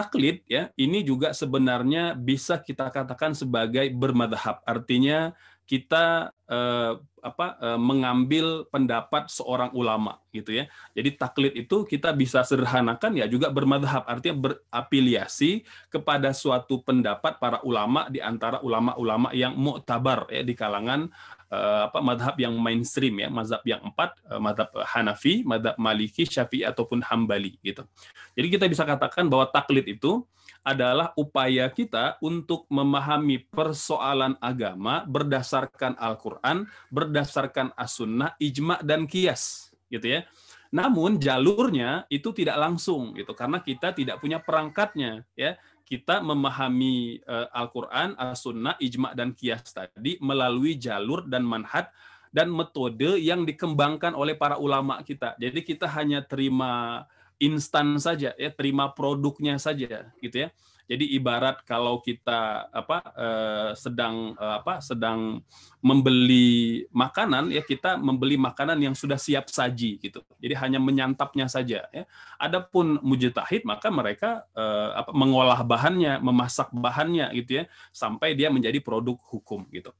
taklid ya ini juga sebenarnya bisa kita katakan sebagai bermadhab artinya kita eh, apa eh, mengambil pendapat seorang ulama gitu ya jadi taklid itu kita bisa sederhanakan ya juga bermadhab artinya berapiliasi kepada suatu pendapat para ulama di antara ulama-ulama yang mu'tabar ya di kalangan Eh, apa madhab yang mainstream ya madhab yang empat eh, madhab Hanafi madhab Maliki Syafi'i ataupun Hambali gitu jadi kita bisa katakan bahwa taklid itu adalah upaya kita untuk memahami persoalan agama berdasarkan Al-Quran, berdasarkan As-Sunnah, Ijma, dan Kias. Gitu ya. Namun jalurnya itu tidak langsung gitu karena kita tidak punya perangkatnya ya. Kita memahami uh, Al-Qur'an, As-Sunnah, ijma dan kias tadi melalui jalur dan manhat dan metode yang dikembangkan oleh para ulama kita. Jadi kita hanya terima instan saja ya terima produknya saja gitu ya jadi ibarat kalau kita apa eh, sedang eh, apa sedang membeli makanan ya kita membeli makanan yang sudah siap saji gitu jadi hanya menyantapnya saja ya adapun mujtahid maka mereka eh, apa mengolah bahannya memasak bahannya gitu ya sampai dia menjadi produk hukum gitu